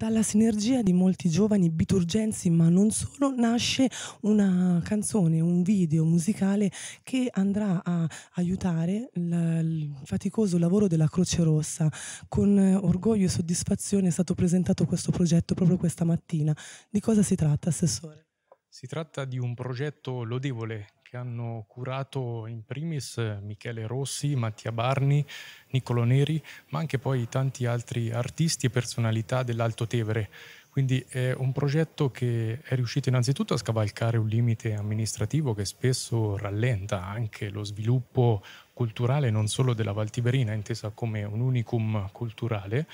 Dalla sinergia di molti giovani biturgensi, ma non solo, nasce una canzone, un video musicale che andrà a aiutare il faticoso lavoro della Croce Rossa. Con eh, orgoglio e soddisfazione è stato presentato questo progetto proprio questa mattina. Di cosa si tratta, Assessore? Si tratta di un progetto lodevole che hanno curato in primis eh, Michele Rossi, Mattia Barni, Niccolo Neri, ma anche poi tanti altri artisti e personalità dell'Alto Tevere. Quindi è un progetto che è riuscito innanzitutto a scavalcare un limite amministrativo che spesso rallenta anche lo sviluppo culturale non solo della Valtiberina, intesa come un unicum culturale,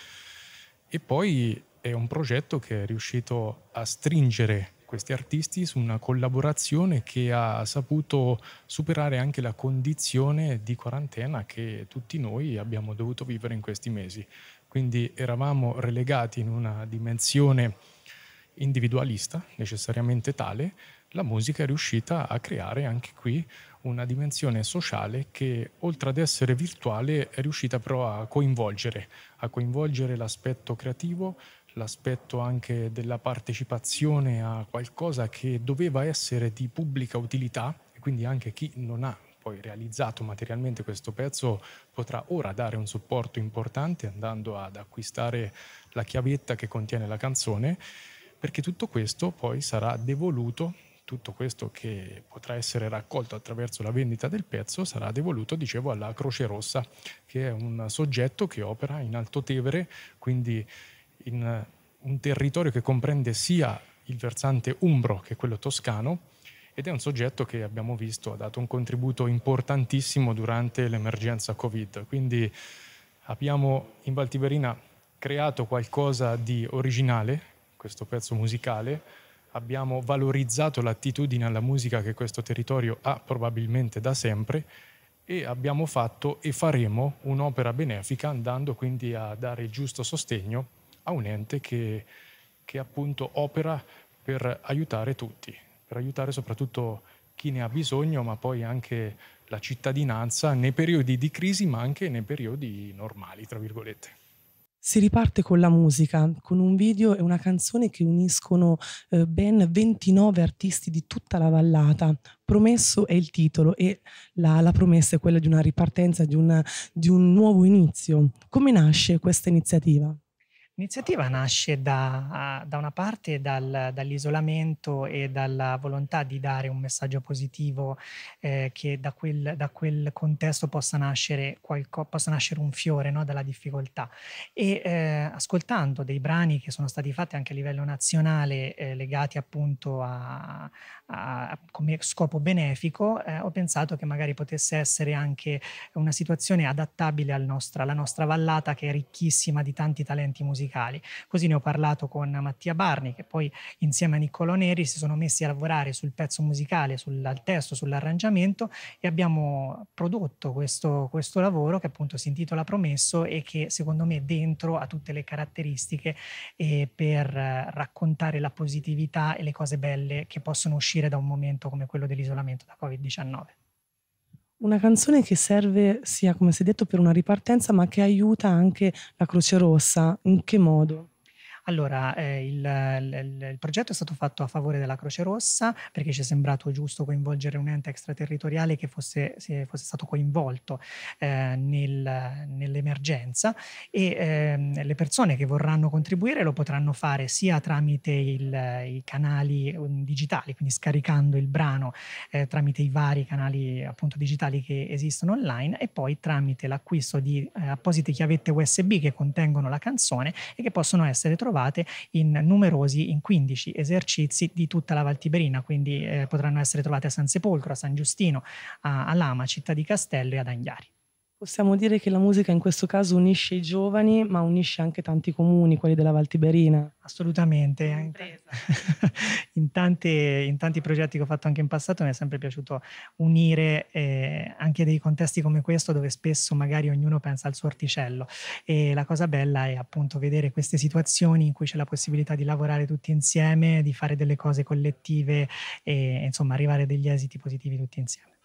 e poi è un progetto che è riuscito a stringere questi artisti su una collaborazione che ha saputo superare anche la condizione di quarantena che tutti noi abbiamo dovuto vivere in questi mesi. Quindi eravamo relegati in una dimensione individualista, necessariamente tale, la musica è riuscita a creare anche qui una dimensione sociale che oltre ad essere virtuale è riuscita però a coinvolgere, a coinvolgere l'aspetto creativo, l'aspetto anche della partecipazione a qualcosa che doveva essere di pubblica utilità e quindi anche chi non ha poi realizzato materialmente questo pezzo potrà ora dare un supporto importante andando ad acquistare la chiavetta che contiene la canzone perché tutto questo poi sarà devoluto tutto questo che potrà essere raccolto attraverso la vendita del pezzo sarà devoluto, dicevo, alla Croce Rossa, che è un soggetto che opera in Alto Tevere, quindi in eh, un territorio che comprende sia il versante umbro che quello toscano ed è un soggetto che abbiamo visto ha dato un contributo importantissimo durante l'emergenza Covid. Quindi abbiamo in Valtiberina creato qualcosa di originale, questo pezzo musicale, abbiamo valorizzato l'attitudine alla musica che questo territorio ha probabilmente da sempre e abbiamo fatto e faremo un'opera benefica andando quindi a dare il giusto sostegno a un ente che, che appunto opera per aiutare tutti, per aiutare soprattutto chi ne ha bisogno, ma poi anche la cittadinanza nei periodi di crisi, ma anche nei periodi normali, tra virgolette. Si riparte con la musica, con un video e una canzone che uniscono eh, ben 29 artisti di tutta la vallata. Promesso è il titolo e la, la promessa è quella di una ripartenza, di, una, di un nuovo inizio. Come nasce questa iniziativa? L'iniziativa nasce da, da una parte dal, dall'isolamento e dalla volontà di dare un messaggio positivo eh, che da quel, da quel, contesto possa nascere, qualco, possa nascere un fiore no? dalla difficoltà. E eh, ascoltando dei brani che sono stati fatti anche a livello nazionale eh, legati appunto a, a, come ecco, scopo benefico, eh, ho pensato che magari potesse essere anche una situazione adattabile nostra, alla nostra vallata che è ricchissima di tanti talenti musicali. Così ne ho parlato con Mattia Barni, che poi insieme a Niccolo Neri si sono messi a lavorare sul pezzo musicale, sul, al testo, sull'arrangiamento e abbiamo prodotto questo, questo lavoro che appunto si intitola Promesso e che secondo me dentro ha tutte le caratteristiche eh, per eh, raccontare la positività e le cose belle che possono uscire da un momento impatto come quello dell'isolamento da Covid-19. Una canzone che serve sia, come si è detto, per una ripartenza, ma che aiuta anche la Croce Rossa. In che modo? Allora, eh, il, il, il, progetto è stato fatto a favore della Croce Rossa perché ci è sembrato giusto coinvolgere un ente extraterritoriale che fosse, fosse stato coinvolto eh, nel, nell'emergenza e eh, le persone che vorranno contribuire lo potranno fare sia tramite il, i canali mm, digitali, quindi scaricando il brano eh, tramite i vari canali appunto digitali che esistono online e poi tramite l'acquisto di eh, apposite chiavette USB che contengono la canzone e che possono essere trovate trovate in numerosi, in 15 esercizi di tutta la Valtiberina, quindi eh, potranno essere trovate a San Sepolcro, a San Giustino, a, a Lama, Città di Castello e ad Anghiari. Possiamo dire che la musica in questo caso unisce i giovani, ma unisce anche tanti comuni, quelli della Val Tiberina. Assolutamente. In, in, tanti, in tanti, progetti che ho fatto anche in passato mi è sempre piaciuto unire eh, anche dei contesti come questo dove spesso magari ognuno pensa al suo orticello e la cosa bella è appunto vedere queste situazioni in cui c'è la possibilità di lavorare tutti insieme, di fare delle cose collettive e insomma arrivare a degli esiti positivi tutti insieme.